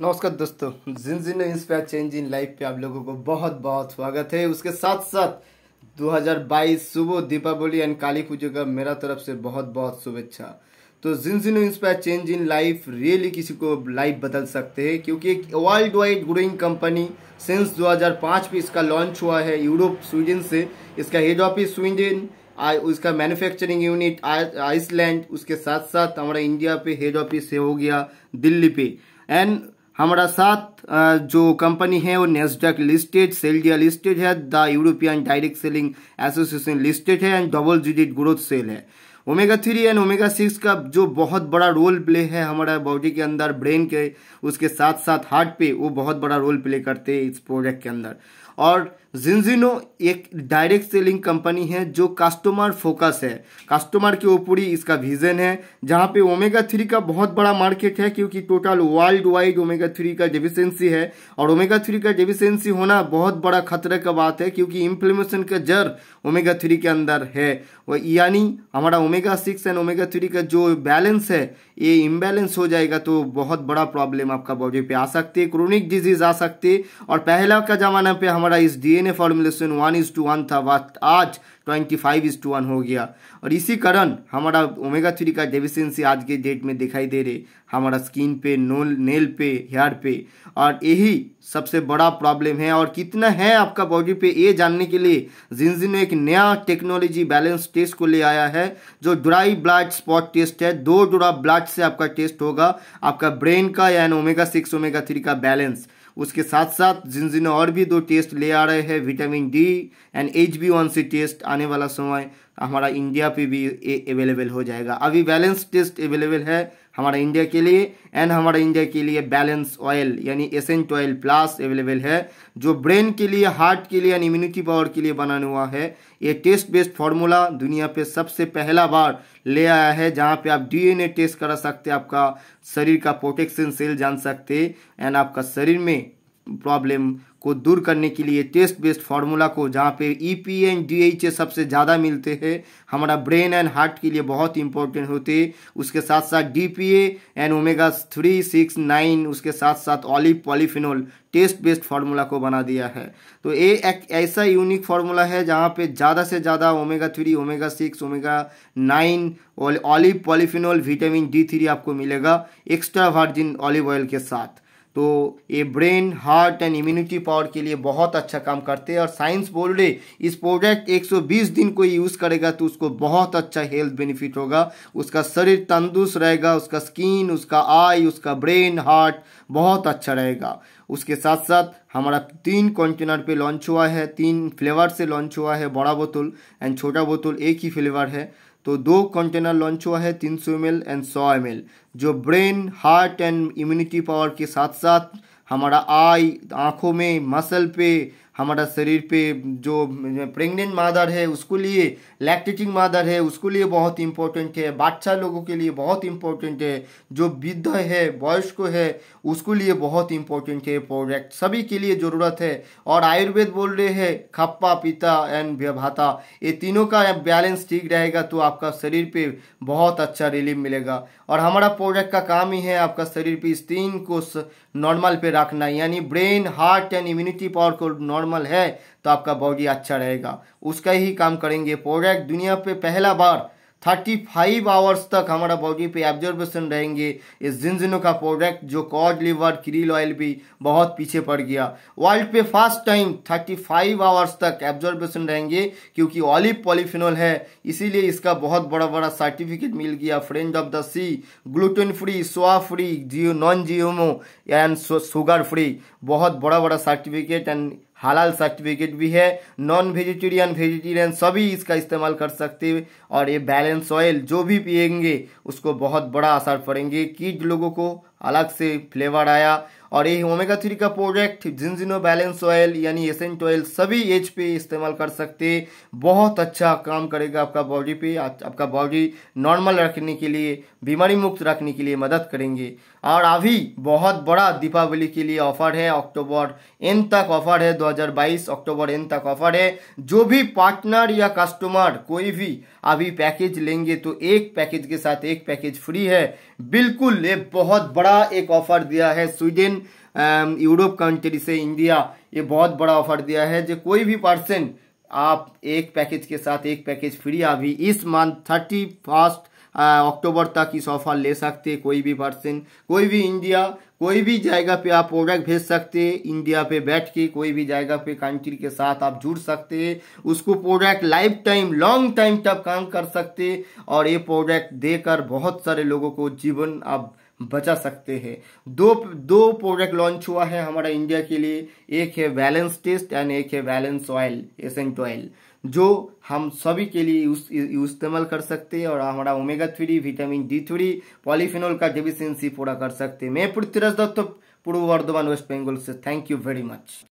नमस्कार दोस्तों जिन जिन इंस्पायर चेंज इन लाइफ पे आप लोगों को बहुत बहुत स्वागत है उसके साथ साथ 2022 शुभ दीपावली एंड काली पूजा का मेरा तरफ से बहुत बहुत शुभेच्छा तो जिन जिन inspire change in life really किसी को लाइफ बदल सकते हैं क्योंकि एक world wide growing company since 2005 में इसका लॉन्च हुआ है यूरोप स्वीडन से इसका हेड ऑफिस स्वीडन उसका मैन्युफैक्चरिंग यूनिट आइसलैंड उसके साथ साथ हमारा इंडिया पे हेड ऑफिस से हो गया दिल्ली पे एंड हमारा साथ जो कंपनी है वो नेस्डक लिस्टेड सेल डिया लिस्टेड है the European Direct Selling Association listed है एंड डबल जीडिट ग्रोथ सेल है omega three and omega six का जो बहुत बड़ा रोल प्ले है हमारा बॉडी के अंदर ब्रेन के उसके साथ साथ हार्ट पे वो बहुत बड़ा रोल प्ले करते हैं इस प्रोडक्ट के अंदर और जिनजिनो एक डायरेक्ट सेलिंग कंपनी है जो कस्टमर फोकस है कस्टमर के ऊपर ही इसका विजन है जहाँ पे ओमेगा थ्री का बहुत बड़ा मार्केट है क्योंकि total world wide omega three का डेफिशिएंसी है और ओमेगा थ्री का डेफिशिएंसी होना बहुत बड़ा खतरे का बात है क्योंकि इम्प्लीमेशन का जर ओमेगा थ्री के अंदर है यानी हमारा omega six and omega three का जो बैलेंस है ये इम्बैलेंस हो जाएगा तो बहुत बड़ा प्रॉब्लम आपका बॉडी पे आ सकती है क्रोनिक डिजीज आ सकती है और पहला का ज़माना पे हम हमारा इस DNA formulation one is to one था बात आज twenty five is to one हो गया और इसी कारण हमारा ओमेगा थ्री का डेफिशिएंसी आज के डेट में दिखाई दे रहे हमारा स्किन पे नोल नेल पे हेयर पे और यही सबसे बड़ा प्रॉब्लम है और कितना है आपका बॉडी पे ये जानने के लिए जिनजी ने एक नया टेक्नोलॉजी बैलेंस टेस्ट को ले आया है जो ड्राई ब्लड स्पॉट टेस्ट है दो ड्रा ब्लड से आपका टेस्ट होगा आपका ब्रेन का यानी ओमेगा सिक्स ओमेगा थ्री का बैलेंस उसके साथ साथ जिन जिन और भी दो टेस्ट ले आ रहे हैं vitamin D and H B one C test आने वाला समय हमारा इंडिया पे भी अवेलेबल हो जाएगा अभी बैलेंस टेस्ट अवेलेबल है हमारा इंडिया के लिए एंड हमारा इंडिया के लिए बैलेंस ऑयल यानी एसेंट ऑयल प्लस अवेलेबल है जो ब्रेन के लिए हार्ट के लिए यानी इम्यूनिटी पावर के लिए बनाने हुआ है ये टेस्ट बेस्ड फार्मूला दुनिया पे सबसे पहला बार ले आया है जहाँ पे आप डीएनए टेस्ट करा सकते आपका शरीर का प्रोटेक्शन सेल जान सकते एंड आपका शरीर में प्रॉब्लम को दूर करने के लिए टेस्ट बेस्ड फार्मूला को जहाँ पे E P and D H A सबसे ज़्यादा मिलते हैं हमारा ब्रेन एंड हार्ट के लिए बहुत इंपॉर्टेंट होते उसके साथ साथ D P A and omega three six nine उसके साथ साथ olive polyphenol test based formula को बना दिया है तो ये एक ऐसा यूनिक फार्मूला है जहाँ पे ज़्यादा से ज़्यादा omega three omega six omega nine olive polyphenol vitamin D three आपको मिलेगा एक्स्ट्रा वर्जिन ऑलिव ऑयल के साथ तो ये brain heart and immunity power के लिए बहुत अच्छा काम करते हैं और साइंस बोल रहे इस प्रोडक्ट 120 दिन कोई यूज़ करेगा तो उसको बहुत अच्छा हेल्थ बेनिफिट होगा उसका शरीर तंदुरुस्त रहेगा उसका स्किन उसका आई उसका ब्रेन हार्ट बहुत अच्छा रहेगा उसके साथ साथ हमारा तीन कंटेनर पे लॉन्च हुआ है तीन फ्लेवर से लॉन्च हुआ है बड़ा बोतल एंड छोटा बोतल एक ही फ्लेवर है तो दो कंटेनर लॉन्च हुआ है 300 सौ एंड 100 एम जो brain heart and immunity power के साथ साथ हमारा आई आँखों में मसल पे हमारा शरीर पे जो प्रेग्नेंट मादर है उसको लिए लैक्टेटिंग मादर है उसको लिए बहुत इम्पोर्टेंट है बादशाह लोगों के लिए बहुत इम्पोर्टेंट है जो वृद्ध है वयस्क है उसको लिए बहुत इम्पोर्टेंट है प्रोडक्ट सभी के लिए ज़रूरत है और आयुर्वेद बोल रहे हैं खप्पा पिता एंड भाता ये तीनों का बैलेंस ठीक रहेगा तो आपका शरीर पर बहुत अच्छा रिलीफ मिलेगा और हमारा प्रोडक्ट का काम ही है आपका शरीर पर इस तीन को नॉर्मल पर रखना यानी brain heart and immunity power को नॉर्मल नॉर्मल है तो आपका बॉडी अच्छा रहेगा उसका ही काम करेंगे प्रोडक्ट दुनिया पे पहला बार थर्टी फाइव आवर्स तक हमारा बॉडी पे एब्जर्वेशन रहेंगे इस जिनजिनो का प्रोडक्ट जो कॉड लिवर क्रील ऑयल भी बहुत पीछे पड़ गया वर्ल्ड पे first time thirty five hours तक एब्जर्वेशन रहेंगे क्योंकि ऑलिव पॉलीफिनोल है इसीलिए इसका बहुत बड़ा बड़ा सर्टिफिकेट मिल गया friend of the sea gluten free soya free जियो non GMO and sugar free बहुत बड़ा बड़ा सर्टिफिकेट एंड हलाल सर्टिफिकेट भी है नॉन वेजिटेरियन वेजिटेरियन सभी इसका इस्तेमाल कर सकते हैं और ये बैलेंस ऑयल जो भी पिएंगे उसको बहुत बड़ा असर पड़ेंगे किड लोगों को अलग से फ्लेवर आया और ये ओमेगा थ्री का प्रोडक्ट जिनजिनो बैलेंस ऑयल यानी एसेंट ऑयल सभी एज पे इस्तेमाल कर सकते बहुत अच्छा काम करेगा आपका बॉडी पे आप, आपका बॉडी नॉर्मल रखने के लिए बीमारी मुक्त रखने के लिए मदद करेंगे और अभी बहुत बड़ा दीपावली के लिए ऑफर है अक्टूबर एंड तक ऑफर है 2022 अक्टूबर एंड तक ऑफर है जो भी पार्टनर या कस्टमर कोई भी अभी पैकेज लेंगे तो एक पैकेज के साथ एक पैकेज फ्री है बिल्कुल ये बहुत बड़ा बड़ा एक ऑफर दिया है स्वीडन यूरोप कंट्री से इंडिया ये बहुत बड़ा ऑफर दिया है जो कोई भी पर्सन आप एक पैकेज के साथ एक पैकेज फ्री अभी इस मंथ थर्टी फर्स्ट अक्टूबर तक इस ऑफर ले सकते कोई भी पर्सन कोई भी इंडिया कोई भी जगह पे आप प्रोडक्ट भेज सकते इंडिया पे बैठ के कोई भी जगह पे कंट्री के साथ आप जुड़ सकते उसको product life time long time तक काम कर सकते और ये प्रोडक्ट देकर बहुत सारे लोगों को जीवन आप बचा सकते हैं दो दो प्रोडक्ट लॉन्च हुआ है हमारा इंडिया के लिए एक है बैलेंस टेस्ट एंड एक है बैलेंस ऑयल एसेंट ऑयल जो हम सभी के लिए यूज इस्तेमाल कर सकते हैं और हमारा omega three vitamin D three polyphenol का डिफिशियंसी पूरा कर सकते हैं मैं पृथ्वीराज दत्त पूर्व वर्धमान वेस्ट बंगाल से थैंक यू वेरी मच